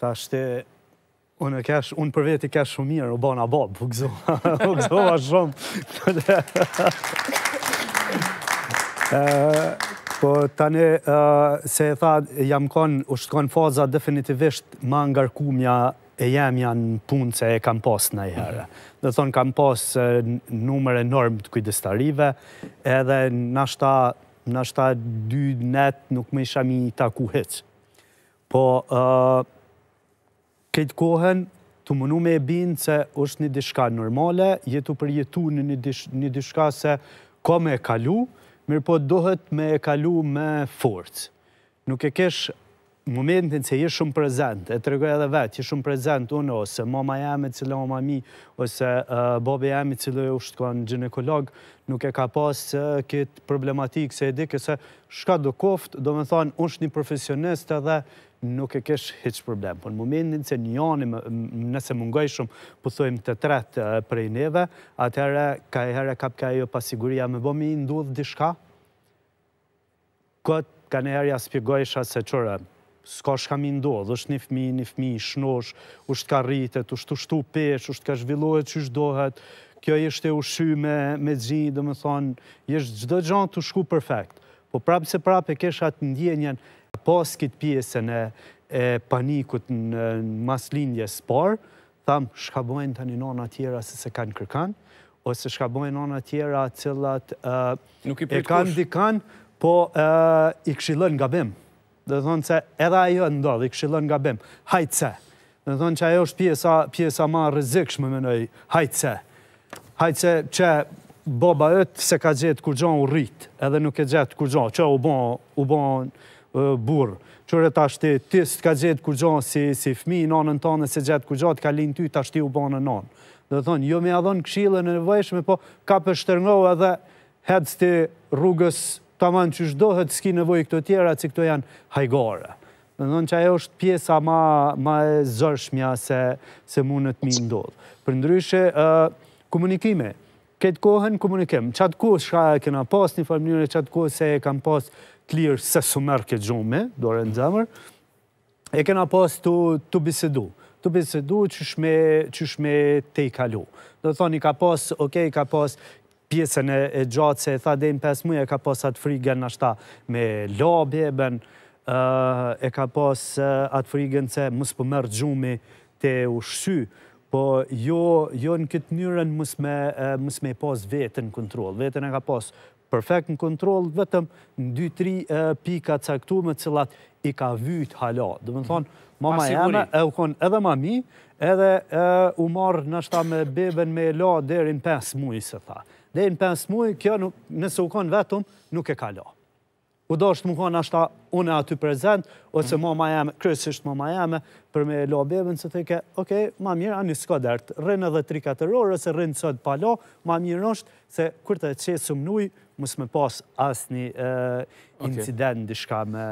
Ta shte... Unë e kesh... Unë për veti kesh shumë mirë, u bona babë, u gëzoha. U gëzoha shumë. Po tani, se e tha, jam konë, u shtë faza definitivisht ma ngarkumja e jem janë punë që e kam pasë në i herë. Dhe thonë, kam pasë numër enorm të kujdestarive, edhe në ashta dy netë nuk me isha mi taku heqë. Po, këtë kohën, të mënu me e binë që është një dishka normale, jetu përjetu në një dishka se ka me e kalu, mirë po dohet me e kalu me forcë. Nuk e kesh momentin që jeshtë shumë prezent, e të regoj edhe vetë, jeshtë shumë prezent, unë ose mama jemi cilë o mami, ose bobe jemi cilë e ushtë kënë gjinekolog, nuk e ka pasë këtë problematikë, se e di këse shka do koftë, do me thonë, unë shë një profesionist edhe nuk e keshë heqë problem. Por në momentin që një janë, nëse mungoj shumë, po të tretë prej neve, atëherë, ka e herë kap ka jo pasiguria, me bomi i ndudhë dishka? këtë ka në herë ja spjegojshë asë qërë, s'ka shka mi ndodhë, është një fmi, një fmi, shnosh, është ka rritet, është të shtu pesh, është ka zhvillohet që është dohet, kjo është e ushy me gji, dhe më thonë, jështë gjdo gjanë të shku perfekt, po prapë se prapë e kesh të ndjenjen pas kitë pjesën e panikut në mas lindje së parë, thamë, shka bojnë të një nona tjera se se kanë kërkan, ose shka bojnë nona tjera cëllat e kanë dikan, po i këshilën nga bimë dhe thonë që edhe ajo ndodhë, i këshilën nga bim, hajtëse. Dhe thonë që ajo është pjesa ma rëzikshme, më nëjë, hajtëse. Hajtëse që boba ëtë se ka gjithë kur u rritë, edhe nuk e gjithë kur gjonë, që u bonë burë. Qërë të ashtë të të ka gjithë kur gjonë si fmi, nonën tonë, se gjithë kur të ka linë ty, të ashtë u bonë nonë. Dhe thonë, jo me adhonë këshilën e nëvejshme, po ka pështërngohë edhe hedës të rrugës të aman që shdohet s'ki nevoj këto tjera, që këto janë hajgore. Në nënë që ajo është pjesa ma e zërshmja se mundët mi ndodhë. Për ndryshe, komunikime. Këtë kohën komunikim. Qatë kohë shka e kena pas një e qatë kohë se e kam pas klirë se sumer këtë gjume, dore në zemër, e kena pas të bisedu. Të bisedu që shme te i kalu. Dhe thoni, ka pas, okej, ka pas pjesën e gjatë se e tha dhejnë pes muje, e ka pas atë frigën ashta me labje, ben, e ka pas atë frigën se mësë përmerë po gjumi të ushqy, po jo, jo në këtë njërën musë me pas vetën kontrol, vetën e ka pas perfekt në kontrol, vetëm në 2-3 pika caktu me cilat i ka vyjt hala. Dhe më thonë, mama jeme, e u konë edhe mami, edhe u marrë nështa me beben me la derin 5 mujë, se thaë dhe i në 5 muaj, kjo nëse u konë vetëm, nuk e ka la. U do është më konë ashta une aty prezent, ose më ma jeme, kërësisht më ma jeme, për me lo bebën, se të ke, oke, ma mirë, anë një s'ka dertë, rënë edhe 3-4 orë, ose rënë sot pa lo, ma mirë është, se kur të qesë më nuj, mësë me pas asë një incident në dishka me...